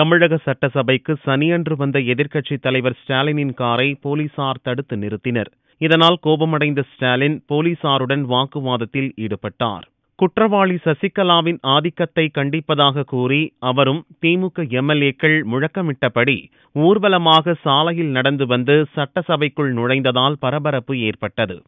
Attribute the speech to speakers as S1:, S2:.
S1: தமிழக சட்டசபைக்கு சனியன்று வந்த எதிர்க்கட்சித் தலைவர் ஸ்டாலினின் காரை போலீசார் தடுத்து நிறுத்தினர் இதனால் கோபமடைந்த ஸ்டாலின் போலீசாருடன் வாக்குவாதத்தில் ஈடுபட்டார் குற்றவாளி சசிகலாவின் ஆதிக்கத்தை கண்டிப்பதாக கூறி அவரும் திமுக எம்எல்ஏக்கள் முழக்கமிட்டபடி ஊர்வலமாக சாலையில் நடந்து வந்து சட்டசபைக்குள் நுழைந்ததால் பரபரப்பு ஏற்பட்டது